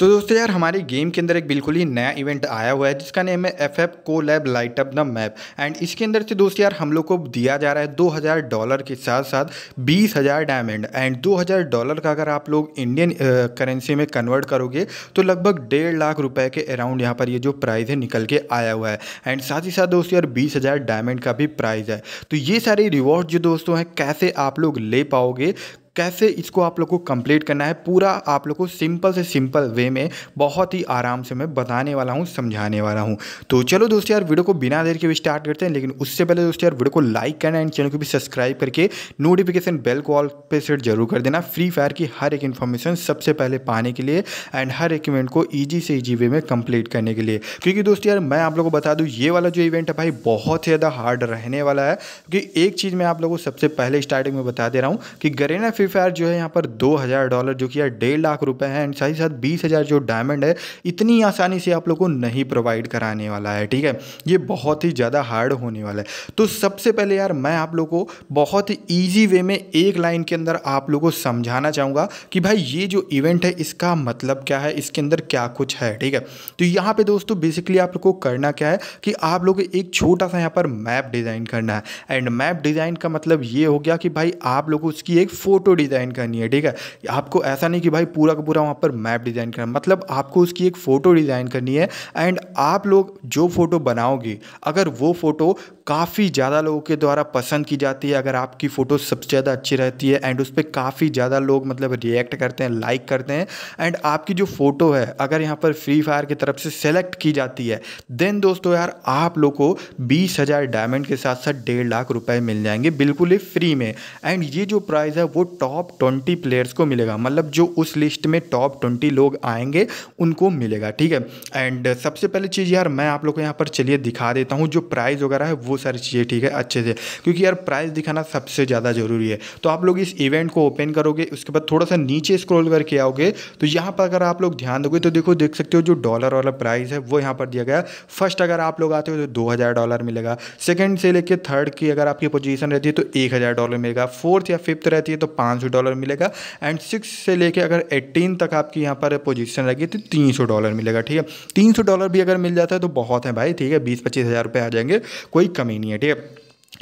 तो दोस्तों यार हमारी गेम के अंदर एक बिल्कुल ही नया इवेंट आया हुआ है जिसका नेम है एफ एफ को lab light up the map and इसके अंदर से दोस्तों यार हम लोग को दिया जा रहा है दो हज़ार डॉलर के साथ साथ बीस हज़ार डायमंड एंड दो हज़ार डॉलर का अगर आप लोग इंडियन करेंसी में कन्वर्ट करोगे तो लगभग डेढ़ लाख रुपए के अराउंड यहाँ पर ये जो प्राइज़ है निकल के आया हुआ है एंड साथ ही साथ दोस्तों यार बीस हज़ार डायमंड का भी प्राइज़ है तो ये सारे रिवॉर्ड जो दोस्तों हैं कैसे आप लोग ले पाओगे कैसे इसको आप लोग को कंप्लीट करना है पूरा आप लोग को सिंपल से सिंपल वे में बहुत ही आराम से मैं बताने वाला हूँ समझाने वाला हूँ तो चलो दोस्तों यार वीडियो को बिना देर के भी स्टार्ट करते हैं लेकिन उससे पहले दोस्तों यार वीडियो को लाइक करना एंड चैनल को भी सब्सक्राइब करके नोटिफिकेशन बेल को ऑल पे सेट जरूर कर देना फ्री फायर की हर एक इन्फॉर्मेशन सबसे पहले पाने के लिए एंड हर एक इवेंट को ईजी से ईजी वे में कंप्लीट करने के लिए क्योंकि दोस्तों यार मैं आप लोग को बता दूँ ये वाला जो इवेंट है भाई बहुत ही ज़्यादा हार्ड रहने वाला है क्योंकि एक चीज़ मैं आप लोग को सबसे पहले स्टार्टिंग में बता दे रहा हूँ कि गरेना फिर फ्री फायर जो है यहाँ पर दो हज़ार डॉलर जो कि यार डेढ़ लाख रुपए हैं एंड साथ ही साथ बीस हज़ार जो डायमंड है इतनी आसानी से आप लोग को नहीं प्रोवाइड कराने वाला है ठीक है ये बहुत ही ज़्यादा हार्ड होने वाला है तो सबसे पहले यार मैं आप लोग को बहुत ही ईजी वे में एक लाइन के अंदर आप लोग को समझाना चाहूँगा कि भाई ये जो इवेंट है इसका मतलब क्या है इसके अंदर क्या कुछ है ठीक है तो यहाँ पर दोस्तों बेसिकली आप लोग को करना क्या है कि आप लोग एक छोटा सा यहाँ पर मैप डिज़ाइन करना है एंड मैप डिज़ाइन का मतलब ये हो गया कि भाई आप लोग उसकी एक फ़ोटो डिज़ाइन करनी है ठीक है आपको ऐसा नहीं कि भाई पूरा का पूरा वहाँ पर मैप डिज़ाइन करना मतलब आपको उसकी एक फ़ोटो डिज़ाइन करनी है एंड आप लोग जो फ़ोटो बनाओगे अगर वो फ़ोटो काफ़ी ज़्यादा लोगों के द्वारा पसंद की जाती है अगर आपकी फ़ोटो सबसे ज़्यादा अच्छी रहती है एंड उस पर काफ़ी ज़्यादा लोग मतलब रिएक्ट करते हैं लाइक करते हैं एंड आपकी जो फ़ोटो है अगर यहाँ पर फ्री फायर की तरफ से सेलेक्ट की जाती है देन दोस्तों यार आप लोग को बीस हज़ार डायमंड के साथ साथ डेढ़ लाख रुपये मिल जाएंगे बिल्कुल ही फ्री में एंड ये जो प्राइज़ है वो टॉप ट्वेंटी प्लेयर्स को मिलेगा मतलब जो उस लिस्ट में टॉप ट्वेंटी लोग आएंगे उनको मिलेगा ठीक है एंड सबसे पहले चीज़ यार मैं आप लोग को यहाँ पर चलिए दिखा देता हूँ जो प्राइज़ वगैरह है वो बहुत सारी चीज़ें ठीक है अच्छे से क्योंकि यार प्राइस दिखाना सबसे ज़्यादा ज़रूरी है तो आप लोग इस इवेंट को ओपन करोगे उसके बाद थोड़ा सा नीचे स्क्रॉल करके आओगे तो यहाँ पर अगर आप लोग ध्यान दोगे तो देखो देख सकते हो जो डॉलर वाला प्राइस है वो यहाँ पर दिया गया फर्स्ट अगर आप लोग आते हो तो दो हज़ार डॉलर मिलेगा सेकेंड से लेकर थर्ड की अगर आपकी पोजिशन रहती है तो एक हज़ार डॉलर मिलेगा फोर्थ या फिफ्थ रहती है तो पाँच सौ डॉलर मिलेगा एंड सिक्स से लेकर अगर एट्टीन तक आपकी यहाँ पर पोजीशन लगी तो तीन सौ डॉलर मिलेगा ठीक है तीन सौ डॉलर भी अगर मिल जाता है तो बहुत है भाई ठीक है बीस पच्चीस हज़ार रुपए आ जाएंगे कोई कम Romania Day.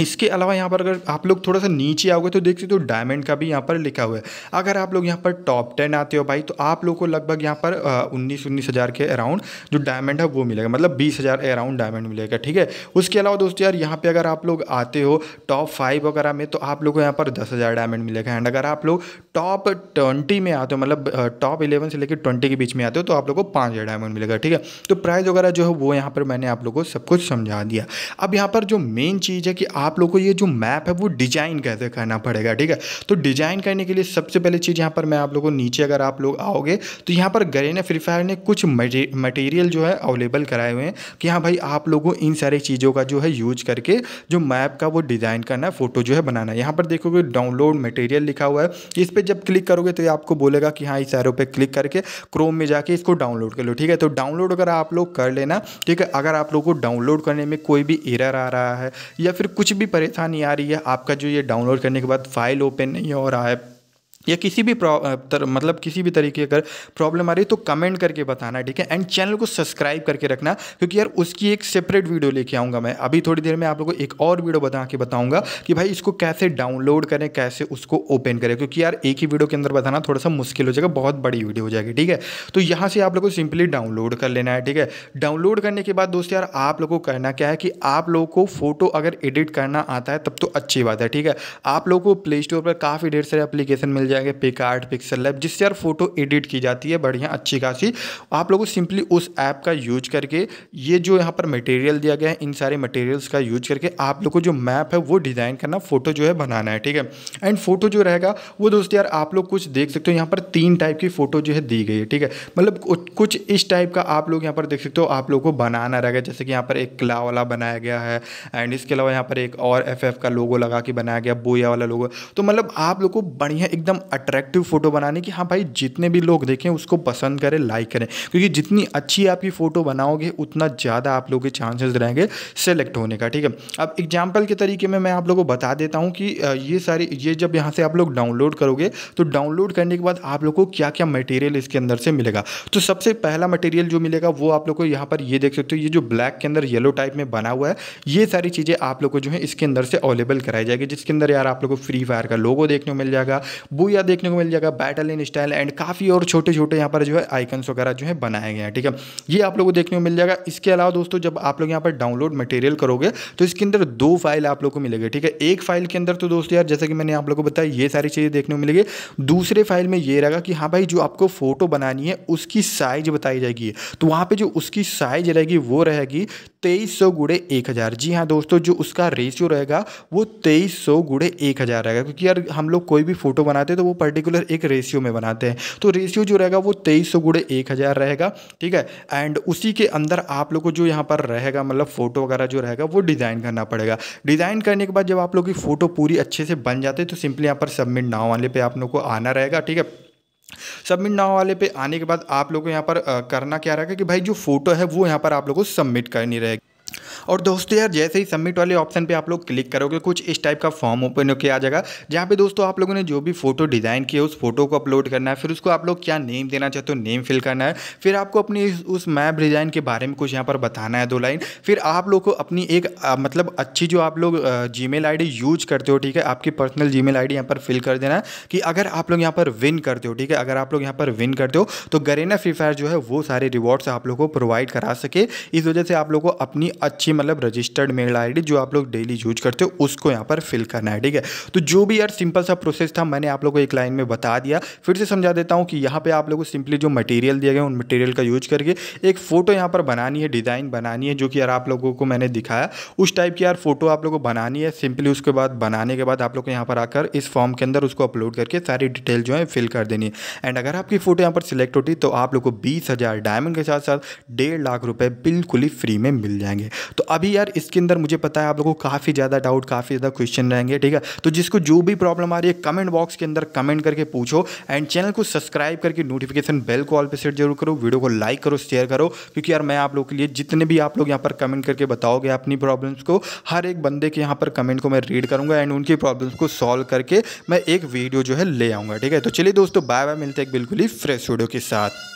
इसके अलावा यहाँ पर अगर आप लोग थोड़ा सा नीचे आओगे तो देख सकते हो डायमंड का भी यहाँ पर लिखा हुआ है अगर आप लोग यहाँ पर टॉप टेन आते हो भाई तो आप लोगों को लगभग यहाँ पर उन्नीस उन्नीस हज़ार के अराउंड जो डायमंड है वो मिलेगा मतलब बीस हज़ार अराउंड डायमंड मिलेगा ठीक है उसके अलावा दोस्तों यार यहाँ पर अगर आप लोग आते हो टॉप फाइव वगैरह में तो आप लोग को यहाँ पर दस हज़ार डायमंड मिलेगा एंड अगर आप लोग टॉप ट्वेंटी में आते हो मतलब टॉप इलेवन से लेकर ट्वेंटी के बीच में आते हो तो आप लोग को पाँच हज़ार डायमंड मिलेगा ठीक है तो प्राइज़ वगैरह जो है वो यहाँ पर मैंने आप लोग को सब कुछ समझा दिया अब यहाँ पर जो मेन चीज़ है कि आप लोगों को ये जो मैप है वो डिजाइन कैसे करना पड़ेगा ठीक है तो डिजाइन करने के लिए सबसे पहले चीज़ यहां पर मैं आप लोगों को नीचे अगर आप लोग आओगे तो यहां पर गरेना फ्री फायर ने कुछ मटेरियल जो है अवेलेबल कराए हुए हैं कि हाँ भाई आप लोगों इन सारी चीज़ों का जो है यूज करके जो मैप का वो डिज़ाइन करना है फोटो जो है बनाना है यहां पर देखोगे डाउनलोड मटेरियल लिखा हुआ है इस पर जब क्लिक करोगे तो ये आपको बोलेगा कि हाँ इस एरो पे क्लिक करके क्रोम में जाके इसको डाउनलोड कर लो ठीक है तो डाउनलोड अगर आप लोग कर लेना ठीक है अगर आप लोग को डाउनलोड करने में कोई भी एरर आ रहा है या फिर कुछ भी परेशानी आ रही है आपका जो ये डाउनलोड करने के बाद फ़ाइल ओपन नहीं हो रहा है या किसी भी तर, मतलब किसी भी तरीके अगर प्रॉब्लम आ रही है तो कमेंट करके बताना ठीक है एंड चैनल को सब्सक्राइब करके रखना क्योंकि यार उसकी एक सेपरेट वीडियो लेके आऊँगा मैं अभी थोड़ी देर में आप लोगों को एक और वीडियो बता के बताऊँगा कि भाई इसको कैसे डाउनलोड करें कैसे उसको ओपन करें क्योंकि यार एक ही वीडियो के अंदर बताना थोड़ा सा मुश्किल हो जाएगा बहुत बड़ी वीडियो हो जाएगी ठीक है तो यहाँ से आप लोग को सिंपली डाउनलोड कर लेना है ठीक है डाउनलोड करने के बाद दोस्तों यार आप लोग को करना क्या है कि आप लोगों को फोटो अगर एडिट करना आता है तब तो अच्छी बात है ठीक है आप लोग को प्ले स्टोर पर काफ़ी ढेर सारे एप्लीकेशन मिल जाए जाएंगे पिक आर्ट पिक्सल लैब जिससे यार फोटो एडिट की जाती है बढ़िया अच्छी खासी आप लोगों सिंपली उस ऐप का यूज करके ये जो यहाँ पर मटेरियल दिया गया है इन सारे मटेरियल्स का यूज करके आप लोग को जो मैप है वो डिज़ाइन करना फोटो जो है बनाना है ठीक है एंड फोटो जो रहेगा वो दोस्त यार आप लोग कुछ देख सकते हो यहाँ पर तीन टाइप की फ़ोटो जो है दी गई है ठीक है मतलब कुछ इस टाइप का आप लोग यहाँ पर देख सकते हो आप लोग को बनाना रहेगा जैसे कि यहाँ पर एक किला वाला बनाया गया है एंड इसके अलावा यहाँ पर एक और एफ का लोगो लगा के बनाया गया बोया वाला लोगो तो मतलब आप लोग को बढ़िया एकदम अट्रैक्टिव फ़ोटो बनाने की हाँ भाई जितने भी लोग देखें उसको पसंद करें लाइक करें क्योंकि जितनी अच्छी आपकी फ़ोटो बनाओगे उतना ज़्यादा आप लोग के चांसेस रहेंगे सेलेक्ट होने का ठीक है अब एग्जाम्पल के तरीके में मैं आप लोगों को बता देता हूँ कि ये सारी ये जब यहाँ से आप लोग डाउनलोड करोगे तो डाउनलोड करने के बाद आप लोग को क्या क्या मटेरियल इसके अंदर से मिलेगा तो सबसे पहला मटेरियल जो मिलेगा वो आप लोग को यहाँ पर ये देख सकते हो ये जो ब्लैक के अंदर येलो टाइप में बना हुआ है ये सारी चीज़ें आप लोग को जो है इसके अंदर से अवेलेबल कराई जाएगी जिसके अंदर यार आप लोग को फ्री फायर का लोगो देखने को मिल जाएगा वो यहाँ देखने को मिल जाएगा बैटल इन स्टाइल एंड काफ़ी और छोटे छोटे यहाँ पर जो है आइकन्स वगैरह जो है बनाए गए हैं ठीक है ये आप लोगों को देखने को मिल जाएगा इसके अलावा दोस्तों जब आप लोग यहाँ पर डाउनलोड मटेरियल करोगे तो इसके अंदर दो फाइल आप लोग को मिलेगी ठीक है एक फाइल के अंदर तो दोस्तों यार जैसे कि मैंने आप लोग को बताया ये सारी चीज़ें देखने को मिलेगी दूसरे फाइल में ये रहेगा कि हाँ भाई जो आपको फोटो बनानी है उसकी साइज बताई जाएगी तो वहाँ पर जो उसकी साइज रहेगी वो रहेगी तेईस सौ गुड़े एक हज़ार जी हाँ दोस्तों जो उसका रेशियो रहेगा वो तेईस सौ गुड़े एक हज़ार रहेगा क्योंकि यार हम लोग कोई भी फोटो बनाते हैं तो मतलब वो पर्टिकुलर एक रेशियो में बनाते हैं तो रेशियो जो रहेगा वो तेईस सौ गुड़े एक हज़ार रहेगा ठीक है एंड उसी के अंदर आप लोग को जो यहाँ पर रहेगा मतलब फ़ोटो वगैरह जो रहेगा वो डिज़ाइन करना पड़ेगा डिज़ाइन करने के बाद जब आप लोग की फ़ोटो पूरी अच्छे से बन जाते तो सिंपली यहाँ पर सबमिट नाव वाले पर आप लोग को आना रहेगा ठीक है सबमिट नाव वाले पे आने के बाद आप लोगों को यहाँ पर करना क्या रहेगा कि भाई जो फोटो है वो यहाँ पर आप लोगों को सबमिट करनी रहेगी और दोस्तों यार जैसे ही सबमिट वाले ऑप्शन पर आप लोग क्लिक करोगे कुछ इस टाइप का फॉर्म ओपन होकर आ जाएगा जहाँ पे दोस्तों आप लोगों ने जो भी फोटो डिज़ाइन किया उस फोटो को अपलोड करना है फिर उसको आप लोग क्या नेम देना चाहते हो नेम फिल करना है फिर आपको अपनी उस मैप डिज़ाइन के बारे में कुछ यहाँ पर बताना है दो लाइन फिर आप लोग को अपनी एक मतलब अच्छी जो आप लोग जी मेल यूज करते हो ठीक है आपकी पर्सनल जी मेल आई यहाँ पर फिल कर देना है कि अगर आप लोग यहाँ पर विन करते हो ठीक है अगर आप लोग यहाँ पर विन करते हो तो गरेना फ्री फायर जो है वो सारे रिवॉर्ड्स आप लोग को प्रोवाइड करा सके इस वजह से आप लोग को अपनी अच्छी अच्छी मतलब रजिस्टर्ड मेल आई जो आप लोग डेली यूज करते हो उसको यहाँ पर फिल करना है ठीक है तो जो भी यार सिंपल सा प्रोसेस था मैंने आप लोग को एक लाइन में बता दिया फिर से समझा देता हूँ कि यहाँ पर आप लोग को सिंपली जो मटेरियल दिया गया उन मटेरियल का यूज करके एक फ़ोटो यहाँ पर बनानी है डिज़ाइन बनानी है जो कि यार आप लोगों को मैंने दिखाया उस टाइप की यार फ़ोटो आप लोगों को बनानी है सिंपली उसके बाद बनाने के बाद आप लोग को यहाँ पर आकर इस फॉर्म के अंदर उसको अपलोड करके सारी डिटेल जो है फिल कर देनी है एंड अगर आपकी फ़ोटो यहाँ पर सिलेक्ट होती तो आप लोग को बीस हज़ार डायमंड के साथ साथ डेढ़ लाख रुपये बिल्कुल ही फ्री में मिल जाएंगे तो अभी यार इसके अंदर मुझे पता है आप लोगों को काफ़ी ज़्यादा डाउट काफ़ी ज़्यादा क्वेश्चन रहेंगे ठीक है तो जिसको जो भी प्रॉब्लम आ रही है कमेंट बॉक्स के अंदर कमेंट करके पूछो एंड चैनल को सब्सक्राइब करके नोटिफिकेशन बेल को ऑल पर सेट जरूर करो वीडियो को लाइक करो शेयर करो क्योंकि यार मैं आप लोग के लिए जितने भी आप लोग यहाँ पर कमेंट करके बताओगे अपनी प्रॉब्लम्स को हर एक बंदे के यहाँ पर कमेंट को मैं रीड करूँगा एंड उनकी प्रॉब्लम्स को सॉल्व करके मैं एक वीडियो जो है ले आऊँगा ठीक है तो चलिए दोस्तों बाय बाय मिलते हैं बिल्कुल ही फ्रेश वीडियो के साथ